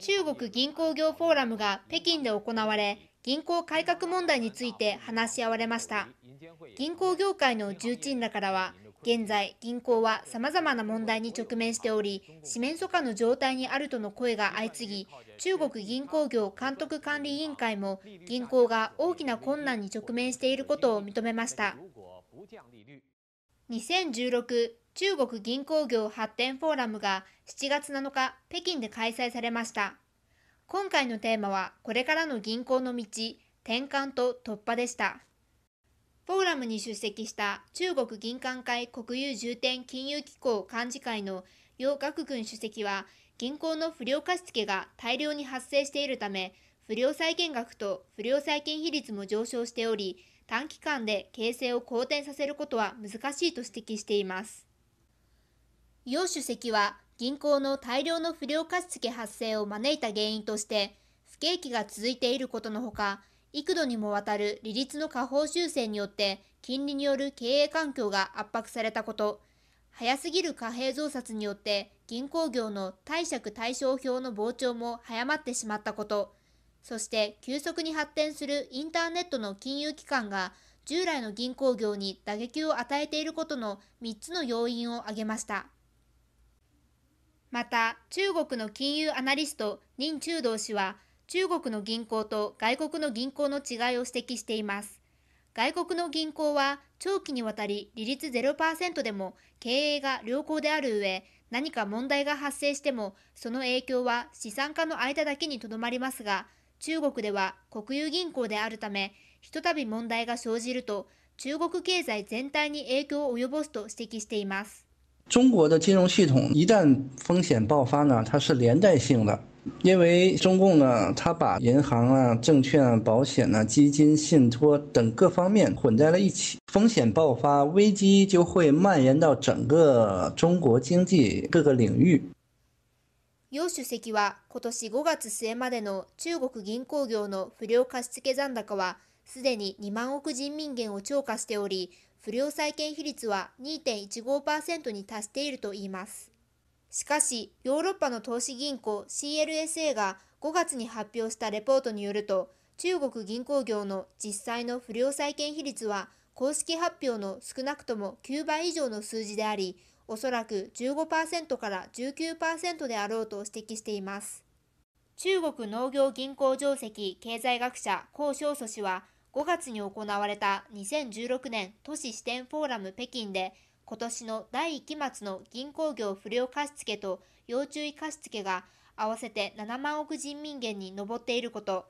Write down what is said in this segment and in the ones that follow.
中国銀行業フォーラムが北京で行われ、銀行改革問題について話し合われました。銀行業界の重鎮らからは、現在、銀行は様々な問題に直面しており、四面楚歌の状態にあるとの声が相次ぎ、中国銀行業監督管理委員会も、銀行が大きな困難に直面していることを認めました。2016中国銀行業発展フォーラムが7月7日北京で開催されました今回のテーマはこれからの銀行の道転換と突破でしたフォーラムに出席した中国銀行会国有重点金融機構幹事会の楊岳軍主席は銀行の不良貸付が大量に発生しているため不良債権額と不良債権比率も上昇しており短期間で形成を好転させることは難しいと指摘しています楊主席は銀行の大量の不良貸付発生を招いた原因として、不景気が続いていることのほか、幾度にもわたる利率の下方修正によって金利による経営環境が圧迫されたこと、早すぎる貨幣増刷によって銀行業の貸借対照表の膨張も早まってしまったこと、そして急速に発展するインターネットの金融機関が従来の銀行業に打撃を与えていることの3つの要因を挙げました。また、中国の金融アナリスト、任中道氏は、中国の銀行と外国の銀行の違いを指摘しています。外国の銀行は長期にわたり利率0%でも経営が良好である上、何か問題が発生してもその影響は資産家の間だけにとどまりますが、中国では国有銀行であるため、ひとたび問題が生じると中国経済全体に影響を及ぼすと指摘しています。中国的金融系统一旦风险爆发呢，它是连带性的，因为中共呢，他把银行啊、证券、啊、保险啊、基金、信托等各方面混在了一起，风险爆发，危机就会蔓延到整个中国经济各个领域。楊主席は今年5月末までの中国銀行業の不良貸付残高はすでに達到2萬億人民元を超過しており、不良債権比率は2.15%に達しているといいます。しかし、ヨーロッパの投資銀行 CLSA が5月に発表したレポートによると、中国銀行業の実際の不良債権比率は公式発表の少なくとも9倍以上の数字であり、おそらく15%から19%であろうと指摘しています。中国農業銀行上席経済学者高翔祖氏は5月に行われた2016年都市支店フォーラム北京で今年の第1期末の銀行業不良貸付と要注意貸付が合わせて7万億人民元に上っていること、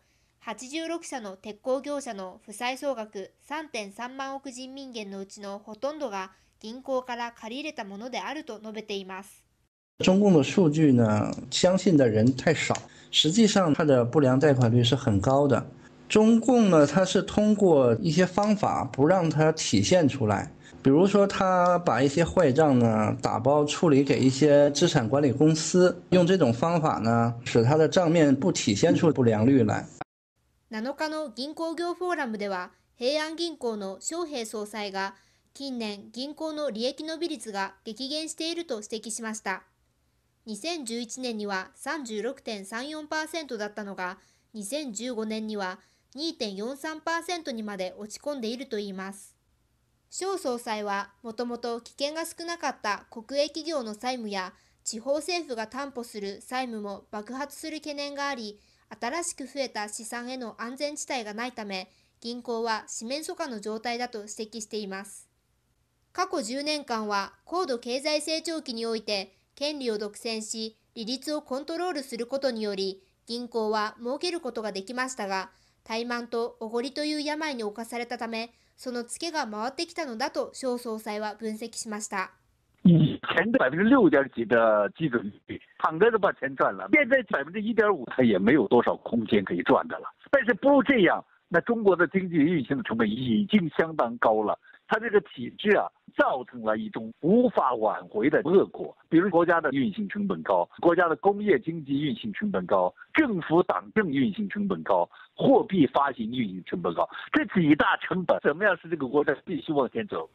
86社の鉄鋼業者の負債総額3.3万億人民元のうちのほとんどが銀行から借り入れたものであると述べています。中共の数据呢，相信的人太少，实际上它的不良贷款率是很高的。中共呢，它是通过一些方法不让它体现出来，比如说它把一些坏账呢打包处理给一些资产管理公司，用这种方法呢，使它的账面不体现出不良率来。7日の銀行業フォーラムでは、平安銀行の翔平総裁が、近年銀行の利益伸び率が激減していると指摘しました。2011年には36.34%だったのが、2015年には2.43%にまで落ち込んでいるといいます。小総裁はもともと危険が少なかった国営企業の債務や地方政府が担保する債務も爆発する懸念があり新しく増えた資産への安全地帯がないため銀行は四面楚歌の状態だと指摘しています過去10年間は高度経済成長期において権利を独占し利率をコントロールすることにより銀行は儲けることができましたが怠慢とおごりという病に侵されたため、そのツケが回ってきたのだと小総裁は分析しました。以前的的基准躺着把钱赚了。现在也没有多少空间可以赚的了。但是不这样，那中国的经济运行的成本已经相当高了。它这个体制啊，造成了一种无法挽回的恶果，比如国家的运行成本高，国家的工业经济运行成本高，政府党政运行成本高，货币发行运行成本高，这几大成本，怎么样使这个国家必须往前走？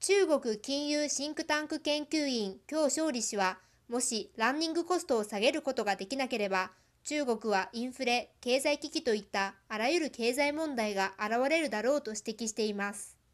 中国金融シンクタンク研究员蒋勝利氏は、もしランニングコストを下げることができなければ、中国はインフレ、経済危機といったあらゆる経済問題が現れるだろうと指摘しています。”